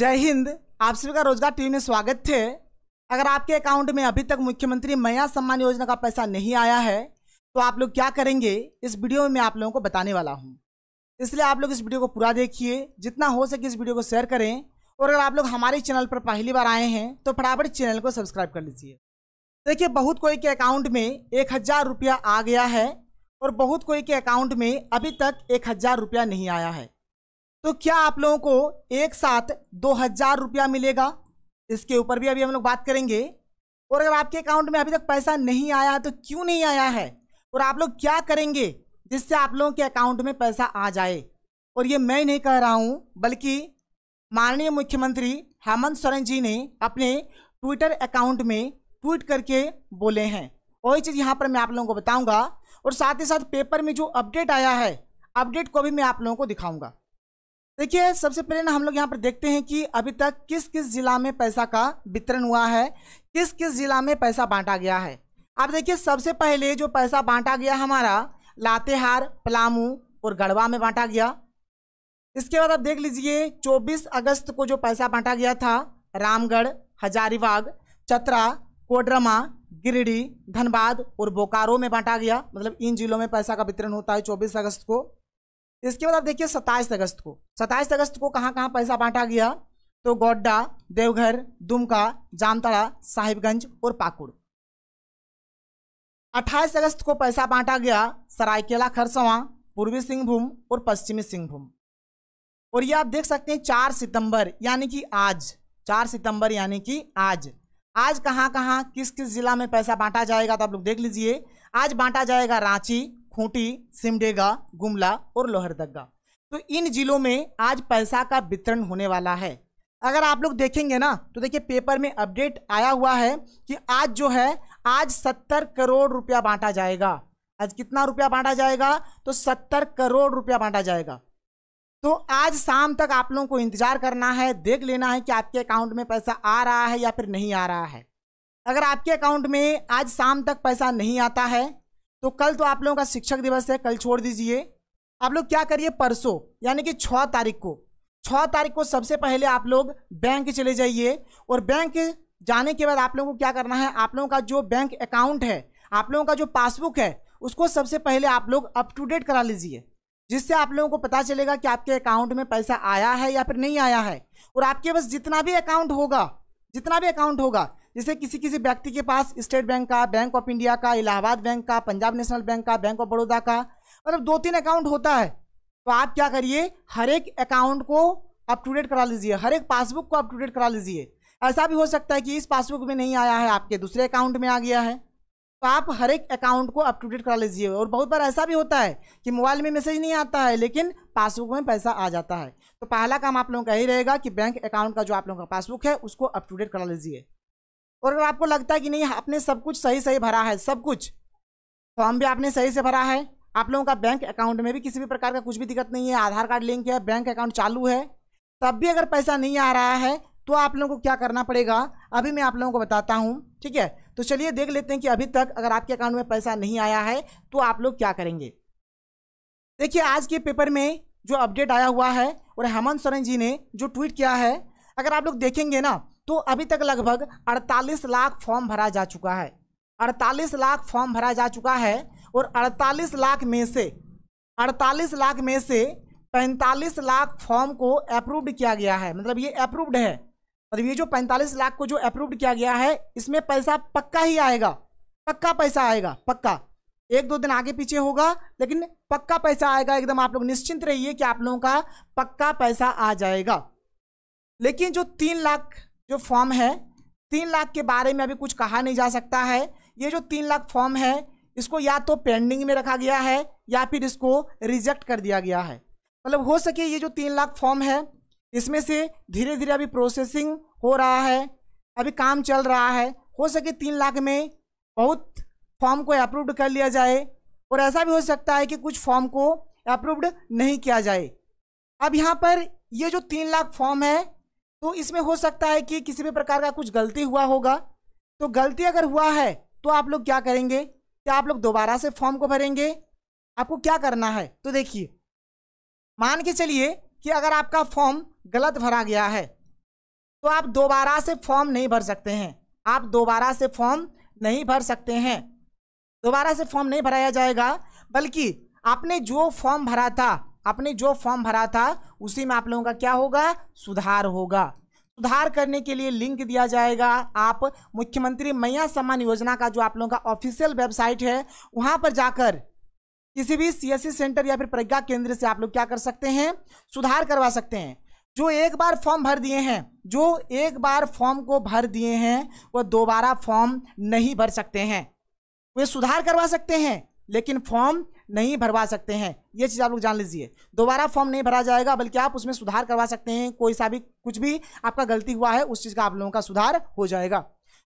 जय हिंद आप सभी का रोजगार टीवी में स्वागत है अगर आपके अकाउंट में अभी तक मुख्यमंत्री मया सम्मान योजना का पैसा नहीं आया है तो आप लोग क्या करेंगे इस वीडियो में मैं आप लोगों को बताने वाला हूँ इसलिए आप लोग इस वीडियो को पूरा देखिए जितना हो सके इस वीडियो को शेयर करें और अगर आप लोग हमारे चैनल पर पहली बार आए हैं तो फटाफट चैनल को सब्सक्राइब कर लीजिए देखिए बहुत कोई के अकाउंट में एक हज़ार रुपया आ गया है और बहुत कोई के अकाउंट में अभी तक एक हज़ार रुपया नहीं आया है तो क्या आप लोगों को एक साथ दो हजार रुपया मिलेगा इसके ऊपर भी अभी हम लोग बात करेंगे और अगर आपके अकाउंट में अभी तक पैसा नहीं आया तो क्यों नहीं आया है और आप लोग क्या करेंगे जिससे आप लोगों के अकाउंट में पैसा आ जाए और ये मैं नहीं कह रहा हूँ बल्कि माननीय मुख्यमंत्री हेमंत सोरेन जी ने अपने ट्विटर अकाउंट में ट्वीट करके बोले हैं वही चीज़ यहाँ पर मैं आप लोगों को बताऊँगा और साथ ही साथ पेपर में जो अपडेट आया है अपडेट को भी मैं आप लोगों को दिखाऊँगा देखिए सबसे पहले ना हम लोग यहाँ पर देखते हैं कि अभी तक किस किस ज़िला में पैसा का वितरण हुआ है किस किस ज़िला में पैसा बांटा गया है अब देखिए सबसे पहले जो पैसा बांटा गया हमारा लातेहार पलामू और गढ़वा में बांटा गया इसके बाद आप देख लीजिए 24 अगस्त को जो पैसा बांटा गया था रामगढ़ हजारीबाग चतरा कोडरमा गिरिडीह धनबाद और बोकारो में बांटा गया मतलब इन जिलों में पैसा का वितरण होता है 24 अगस्त को इसके बाद आप देखिए सत्ताईस अगस्त को सत्ताईस अगस्त को कहाँ कहाँ पैसा बांटा गया तो गोड्डा देवघर दुमका जामताड़ा साहिबगंज और पाकुड़ अट्ठाईस अगस्त को पैसा बांटा गया सरायकेला खरसवा पूर्वी सिंहभूम और पश्चिमी सिंहभूम और ये आप देख सकते हैं चार सितंबर यानी कि आज चार सितंबर यानी कि आज आज कहाँ कहाँ किस किस जिला में पैसा बांटा जाएगा तो आप लोग देख लीजिए आज बांटा जाएगा रांची खूंटी सिमडेगा गुमला और लोहरदगा तो इन जिलों में आज पैसा का वितरण होने वाला है अगर आप लोग देखेंगे ना तो देखिए पेपर में अपडेट आया हुआ है कि आज जो है आज सत्तर करोड़ रुपया बांटा जाएगा आज कितना रुपया बांटा जाएगा तो सत्तर करोड़ रुपया बांटा जाएगा तो आज शाम तक आप लोगों को इंतजार करना है देख लेना है कि आपके अकाउंट में पैसा आ रहा है या फिर नहीं आ रहा है अगर आपके अकाउंट में आज शाम तक पैसा नहीं आता है तो कल तो आप लोगों का शिक्षक दिवस है कल छोड़ दीजिए आप लोग क्या करिए परसों यानी कि छः तारीख को छः तारीख को सबसे पहले आप लोग बैंक चले जाइए और बैंक जाने के बाद आप लोगों को क्या करना है आप लोगों का जो बैंक अकाउंट है आप लोगों का जो पासबुक है उसको सबसे पहले आप लोग अप टू डेट करा लीजिए जिससे आप लोगों को पता चलेगा कि आपके अकाउंट में पैसा आया है या फिर नहीं आया है और आपके पास जितना भी अकाउंट होगा जितना भी अकाउंट होगा जैसे किसी किसी व्यक्ति के पास स्टेट बैंक का बैंक ऑफ इंडिया का इलाहाबाद बैंक का पंजाब नेशनल बैंक का बैंक ऑफ बड़ौदा का मतलब दो तीन अकाउंट होता है तो आप क्या करिए हर एक अकाउंट को अपटूडेट करा लीजिए हर एक पासबुक को अपटूडेट करा लीजिए ऐसा भी हो सकता है कि इस पासबुक में नहीं आया है आपके दूसरे अकाउंट में आ गया है तो आप हर एक अकाउंट को अपटूडेट करा लीजिए और बहुत बार ऐसा भी होता है कि मोबाइल में मैसेज नहीं आता है लेकिन पासबुक में पैसा आ जाता है तो पहला काम आप लोगों का यही रहेगा कि बैंक अकाउंट का जो आप लोगों का पासबुक है उसको अपटूडेट करा लीजिए और अगर आपको लगता है कि नहीं आपने सब कुछ सही सही भरा है सब कुछ फॉर्म तो भी आपने सही से भरा है आप लोगों का बैंक अकाउंट में भी किसी भी प्रकार का कुछ भी दिक्कत नहीं है आधार कार्ड लिंक है बैंक अकाउंट चालू है तब भी अगर पैसा नहीं आ रहा है तो आप लोगों को क्या करना पड़ेगा अभी मैं आप लोगों को बताता हूँ ठीक है तो चलिए देख लेते हैं कि अभी तक अगर आपके अकाउंट में पैसा नहीं आया है तो आप लोग क्या करेंगे देखिए आज के पेपर में जो अपडेट आया हुआ है और हेमंत सोरेन जी ने जो ट्वीट किया है अगर आप लोग देखेंगे ना तो अभी तक लगभग 48 लाख फॉर्म भरा जा चुका है 48 लाख फॉर्म भरा जा चुका है और 48 लाख में से 48 लाख में से 45 लाख फॉर्म को अप्रूव्ड किया गया है मतलब ये अप्रूव्ड है मतलब ये जो 45 लाख को जो अप्रूव्ड किया गया है इसमें पैसा पक्का ही आएगा पक्का पैसा आएगा पक्का एक दो दिन आगे पीछे होगा लेकिन पक्का पैसा आएगा एकदम आप लोग निश्चिंत रहिए कि आप लोगों का पक्का पैसा आ जाएगा लेकिन जो तीन लाख जो फॉर्म है तीन लाख के बारे में अभी कुछ कहा नहीं जा सकता है ये जो तीन लाख फॉर्म है इसको या तो पेंडिंग में रखा गया है या फिर इसको रिजेक्ट कर दिया गया है मतलब हो सके ये जो तीन लाख फॉर्म है इसमें से धीरे धीरे अभी प्रोसेसिंग हो रहा है अभी काम चल रहा है हो सके तीन लाख में बहुत फॉर्म को अप्रूव्ड कर लिया जाए और ऐसा भी हो सकता है कि कुछ फॉर्म को अप्रूव्ड नहीं किया जाए अब यहाँ पर ये जो तीन लाख फॉर्म है तो इसमें हो सकता है कि किसी भी प्रकार का कुछ गलती हुआ होगा तो गलती अगर हुआ है तो आप लोग क्या करेंगे क्या आप लोग दोबारा से फॉर्म को भरेंगे आपको क्या करना है तो देखिए मान के चलिए कि अगर आपका फॉर्म गलत भरा गया है तो आप दोबारा से फॉर्म नहीं भर सकते हैं आप दोबारा से फॉर्म नहीं भर सकते हैं दोबारा से फॉर्म नहीं भराया जाएगा बल्कि आपने जो फॉर्म भरा था आपने जो फॉर्म भरा था उसी में आप लोगों का क्या होगा सुधार होगा सुधार करने के लिए लिंक दिया जाएगा आप मुख्यमंत्री मैया सम्मान योजना का जो आप लोगों का ऑफिशियल वेबसाइट है वहां पर जाकर किसी भी सीएससी सेंटर या फिर प्रज्ञा केंद्र से आप लोग क्या कर सकते हैं सुधार करवा सकते हैं जो एक बार फॉर्म भर दिए हैं जो एक बार फॉर्म को भर दिए हैं वह दोबारा फॉर्म नहीं भर सकते हैं वे सुधार करवा सकते हैं लेकिन फॉर्म नहीं भरवा सकते हैं ये चीज़ आप लोग जान लीजिए दोबारा फॉर्म नहीं भरा जाएगा बल्कि आप उसमें सुधार करवा सकते हैं कोई सा भी कुछ भी आपका गलती हुआ है उस चीज़ का आप लोगों का सुधार हो जाएगा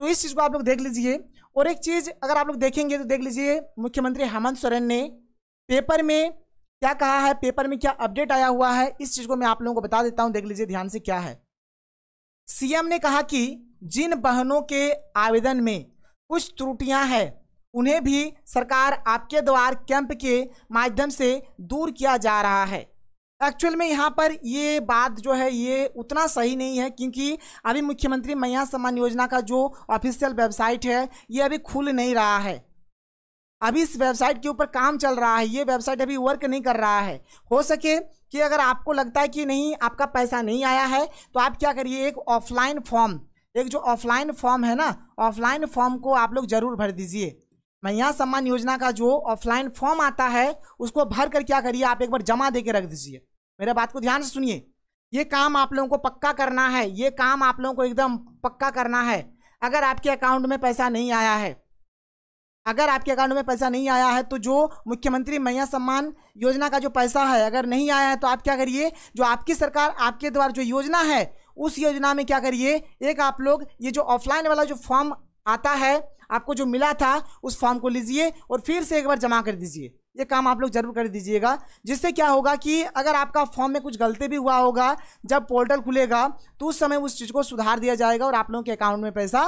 तो इस चीज़ को आप लोग देख लीजिए और एक चीज़ अगर आप लोग देखेंगे तो देख लीजिए मुख्यमंत्री हेमंत सोरेन ने पेपर में क्या कहा है पेपर में क्या अपडेट आया हुआ है इस चीज़ को मैं आप लोगों को बता देता हूँ देख लीजिए ध्यान से क्या है सीएम ने कहा कि जिन बहनों के आवेदन में कुछ त्रुटियां हैं उन्हें भी सरकार आपके द्वार कैंप के माध्यम से दूर किया जा रहा है एक्चुअल में यहाँ पर ये बात जो है ये उतना सही नहीं है क्योंकि अभी मुख्यमंत्री मैया सम्मान योजना का जो ऑफिशियल वेबसाइट है ये अभी खुल नहीं रहा है अभी इस वेबसाइट के ऊपर काम चल रहा है ये वेबसाइट अभी वर्क नहीं कर रहा है हो सके कि अगर आपको लगता है कि नहीं आपका पैसा नहीं आया है तो आप क्या करिए एक ऑफलाइन फॉर्म एक जो ऑफलाइन फॉर्म है ना ऑफलाइन फॉर्म को आप लोग ज़रूर भर दीजिए यहाँ सम्मान योजना का जो ऑफलाइन फॉर्म आता है उसको भर कर क्या करिए आप एक बार जमा दे के रख दीजिए मेरे बात को ध्यान से सुनिए ये काम आप लोगों को पक्का करना है ये काम आप लोगों को एकदम पक्का करना है अगर आपके अकाउंट में पैसा नहीं आया है अगर आपके अकाउंट में पैसा नहीं आया है तो जो मुख्यमंत्री मैया सम्मान योजना का जो पैसा है अगर नहीं आया है तो आप क्या करिए जो आपकी सरकार आपके द्वारा जो योजना है उस योजना में क्या करिए एक आप लोग ये जो ऑफलाइन वाला जो फॉर्म आता है आपको जो मिला था उस फॉर्म को लीजिए और फिर से एक बार जमा कर दीजिए ये काम आप लोग जरूर कर दीजिएगा जिससे क्या होगा कि अगर आपका फॉर्म में कुछ गलती भी हुआ होगा जब पोर्टल खुलेगा तो उस समय उस चीज़ को सुधार दिया जाएगा और आप लोगों के अकाउंट में पैसा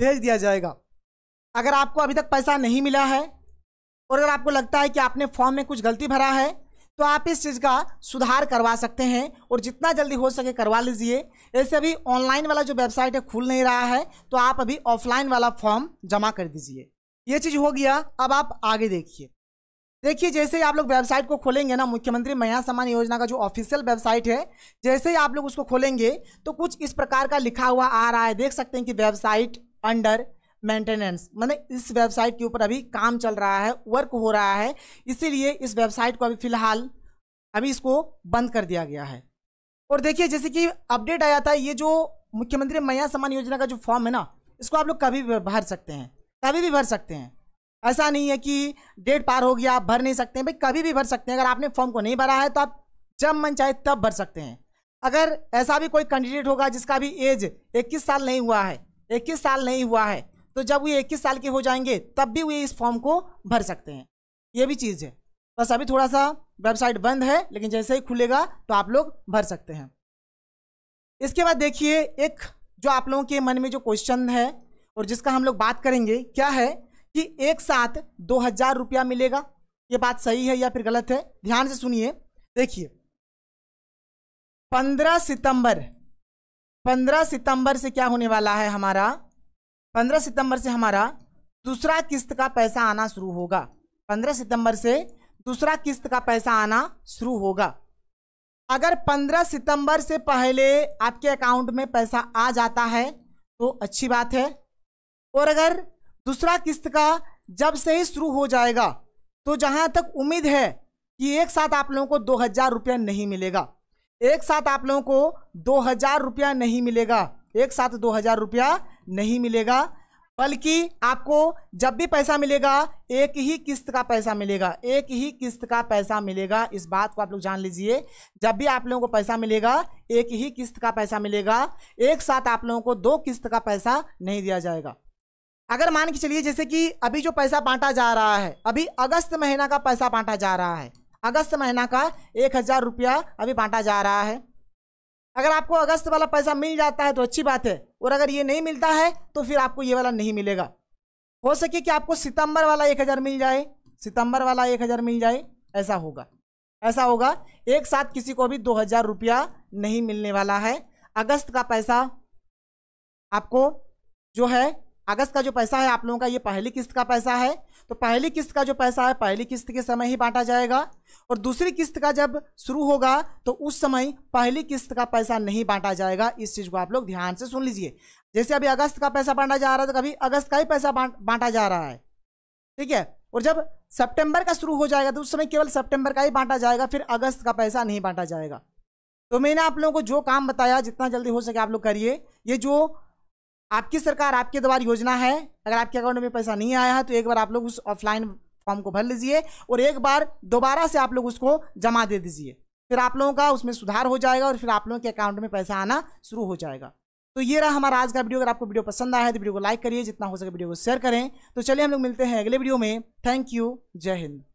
भेज दिया जाएगा अगर आपको अभी तक पैसा नहीं मिला है और अगर आपको लगता है कि आपने फॉर्म में कुछ गलती भरा है तो आप इस चीज़ का सुधार करवा सकते हैं और जितना जल्दी हो सके करवा लीजिए ऐसे अभी ऑनलाइन वाला जो वेबसाइट है खुल नहीं रहा है तो आप अभी ऑफलाइन वाला फॉर्म जमा कर दीजिए ये चीज़ हो गया अब आप आगे देखिए देखिए जैसे ही आप लोग वेबसाइट को खोलेंगे ना मुख्यमंत्री मया सम्मान योजना का जो ऑफिशियल वेबसाइट है जैसे ही आप लोग उसको खोलेंगे तो कुछ इस प्रकार का लिखा हुआ आ रहा है देख सकते हैं कि वेबसाइट अंडर मेंटेनेंस मैंने मतलब इस वेबसाइट के ऊपर अभी काम चल रहा है वर्क हो रहा है इसीलिए इस वेबसाइट को अभी फिलहाल अभी इसको बंद कर दिया गया है और देखिए जैसे कि अपडेट आया था ये जो मुख्यमंत्री मैया सम्मान योजना का जो फॉर्म है ना इसको आप लोग कभी भी भर सकते हैं कभी भी भर सकते हैं ऐसा नहीं है कि डेट पार हो गया आप भर नहीं सकते हैं भाई कभी भी भर सकते हैं अगर आपने फॉर्म को नहीं भरा है तो आप जब मन चाहे तब भर सकते हैं अगर ऐसा भी कोई कैंडिडेट होगा जिसका भी एज इक्कीस साल नहीं हुआ है इक्कीस साल नहीं हुआ है तो जब वे इक्कीस साल के हो जाएंगे तब भी वे इस फॉर्म को भर सकते हैं ये भी चीज़ है बस अभी थोड़ा सा वेबसाइट बंद है लेकिन जैसे ही खुलेगा तो आप लोग भर सकते हैं इसके बाद देखिए एक जो आप लोगों के मन में जो क्वेश्चन है और जिसका हम लोग बात करेंगे क्या है कि एक साथ दो हज़ार रुपया मिलेगा ये बात सही है या फिर गलत है ध्यान से सुनिए देखिए पंद्रह सितंबर पंद्रह सितंबर से क्या होने वाला है हमारा पंद्रह सितंबर से हमारा दूसरा किस्त का पैसा आना शुरू होगा पंद्रह सितंबर से दूसरा किस्त का पैसा आना शुरू होगा अगर पंद्रह सितंबर से पहले आपके अकाउंट में पैसा आ जाता है तो अच्छी बात है और अगर दूसरा किस्त का जब से ही शुरू हो जाएगा तो जहां तक उम्मीद है कि एक साथ आप लोगों को दो हज़ार रुपया नहीं मिलेगा एक साथ आप लोगों को दो हज़ार रुपया नहीं मिलेगा एक साथ दो हज़ार रुपया नहीं मिलेगा बल्कि आपको जब भी पैसा मिलेगा एक ही किस्त का पैसा मिलेगा एक ही किस्त का पैसा मिलेगा इस बात को आप लोग जान लीजिए जब भी आप लोगों को पैसा मिलेगा एक ही किस्त का पैसा मिलेगा एक साथ आप लोगों को दो किस्त का पैसा नहीं दिया जाएगा अगर मान के चलिए जैसे कि अभी जो पैसा बांटा जा रहा है अभी अगस्त महीना का पैसा बांटा जा रहा है अगस्त महीना का एक हज़ार रुपया अभी बांटा जा रहा है अगर आपको अगस्त वाला पैसा मिल जाता है तो अच्छी बात है और अगर ये नहीं मिलता है तो फिर आपको ये वाला नहीं मिलेगा हो सके कि आपको सितंबर वाला एक हज़ार मिल जाए सितंबर वाला एक हज़ार मिल जाए ऐसा होगा ऐसा होगा एक साथ किसी को भी दो हज़ार रुपया नहीं मिलने वाला है अगस्त का पैसा आपको जो है अगस्त का जो पैसा है आप लोगों का ये पहली किस्त का पैसा है तो पहली किस्त का जो पैसा है पहली किस्त के समय ही बांटा जाएगा और दूसरी किस्त का जब शुरू होगा तो उस समय पहली किस्त का पैसा नहीं बांटा जाएगा इस चीज़ को आप लोग ध्यान से सुन लीजिए जैसे अभी अगस्त का पैसा बांटा जा रहा है तो कभी अगस्त का ही पैसा बांटा जा रहा है ठीक है और जब सेप्टेम्बर का शुरू हो जाएगा तो उस समय केवल सेप्टेम्बर का ही बांटा जाएगा फिर अगस्त का पैसा नहीं बांटा जाएगा तो मैंने आप लोगों को जो काम बताया जितना जल्दी हो सके आप लोग करिए ये जो आपकी सरकार आपके द्वारा योजना है अगर आपके अकाउंट में पैसा नहीं आया है तो एक बार आप लोग उस ऑफलाइन फॉर्म को भर लीजिए और एक बार दोबारा से आप लोग उसको जमा दे दीजिए फिर आप लोगों का उसमें सुधार हो जाएगा और फिर आप लोगों के अकाउंट में पैसा आना शुरू हो जाएगा तो ये रहा हमारा आज का वीडियो अगर आपको वीडियो पसंद आया है तो वीडियो को लाइक करिए जितना हो सके वीडियो को शेयर करें तो चलिए हम लोग मिलते हैं अगले वीडियो में थैंक यू जय हिंद